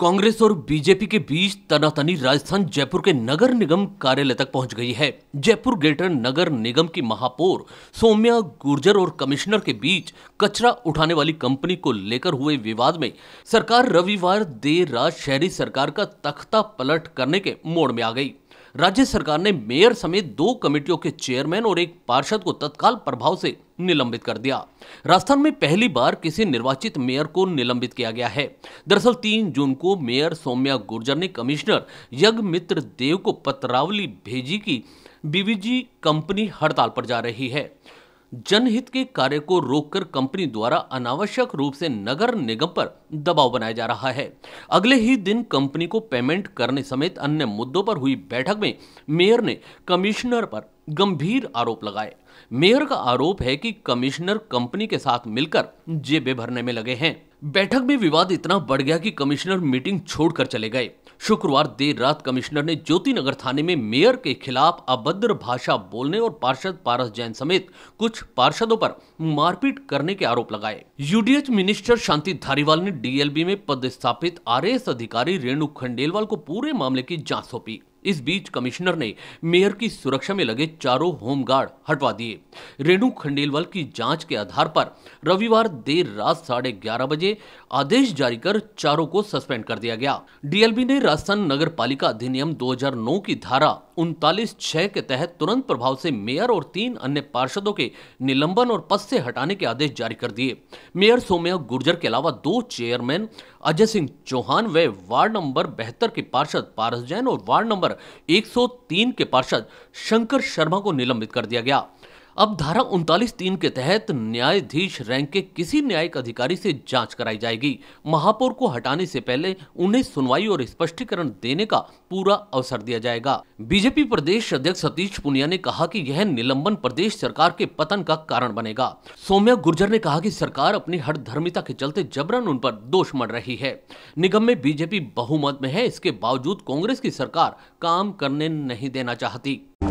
कांग्रेस और बीजेपी के बीच तनातनी राजस्थान जयपुर के नगर निगम कार्यालय तक पहुंच गई है जयपुर ग्रेटर नगर निगम की महापौर सौम्या गुर्जर और कमिश्नर के बीच कचरा उठाने वाली कंपनी को लेकर हुए विवाद में सरकार रविवार देर रात शहरी सरकार का तख्ता पलट करने के मोड़ में आ गई राज्य सरकार ने मेयर समेत दो कमेटियों के चेयरमैन और एक पार्षद को तत्काल प्रभाव से निलंबित कर दिया राजस्थान में पहली बार किसी निर्वाचित मेयर को निलंबित किया गया है दरअसल तीन जून को मेयर सौम्या गुर्जर ने कमिश्नर यज्ञ मित्र देव को पत्रावली भेजी की बीवीजी कंपनी हड़ताल पर जा रही है जनहित के कार्य को रोककर कंपनी द्वारा अनावश्यक रूप से नगर निगम पर दबाव बनाया जा रहा है अगले ही दिन कंपनी को पेमेंट करने समेत अन्य मुद्दों पर हुई बैठक में मेयर ने कमिश्नर पर गंभीर आरोप लगाए मेयर का आरोप है कि कमिश्नर कंपनी के साथ मिलकर जेबे भरने में लगे हैं बैठक में विवाद इतना बढ़ गया कि कमिश्नर मीटिंग छोड़कर चले गए शुक्रवार देर रात कमिश्नर ने ज्योति नगर थाने में मेयर के खिलाफ अभद्र भाषा बोलने और पार्षद पारस जैन समेत कुछ पार्षदों पर मारपीट करने के आरोप लगाए यूडीएच मिनिस्टर शांति धारीवाल ने डीएलबी में पदस्थापित आरएएस अधिकारी रेणु खंडेलवाल को पूरे मामले की जांच सौंपी इस बीच कमिश्नर ने मेयर की सुरक्षा में लगे चारों होमगार्ड हटवा दिए रेणु खंडेलवाल की जांच के आधार पर रविवार देर रात साढ़े ग्यारह बजे आदेश जारी कर चारों को सस्पेंड कर दिया गया डीएलबी ने राजस्थान नगर पालिका अधिनियम 2009 की धारा उनतालीस छह के तहत तुरंत प्रभाव से मेयर और तीन अन्य पार्षदों के निलंबन और पद से हटाने के आदेश जारी कर दिए मेयर सोम्या गुर्जर के अलावा दो चेयरमैन अजय सिंह चौहान व वार्ड नंबर बेहतर के पार्षद पारस जैन और वार्ड नंबर नंबर 103 के पार्षद शंकर शर्मा को निलंबित कर दिया गया अब धारा उनतालीस तीन के तहत न्यायाधीश रैंक के किसी न्यायिक अधिकारी से जांच कराई जाएगी महापौर को हटाने से पहले उन्हें सुनवाई और स्पष्टीकरण देने का पूरा अवसर दिया जाएगा बीजेपी प्रदेश अध्यक्ष सतीश पुनिया ने कहा कि यह निलंबन प्रदेश सरकार के पतन का कारण बनेगा सौम्या गुर्जर ने कहा कि सरकार अपनी हर धर्मिता के चलते जबरन उन पर दोष मर रही है निगम में बीजेपी बहुमत में है इसके बावजूद कांग्रेस की सरकार काम करने नहीं देना चाहती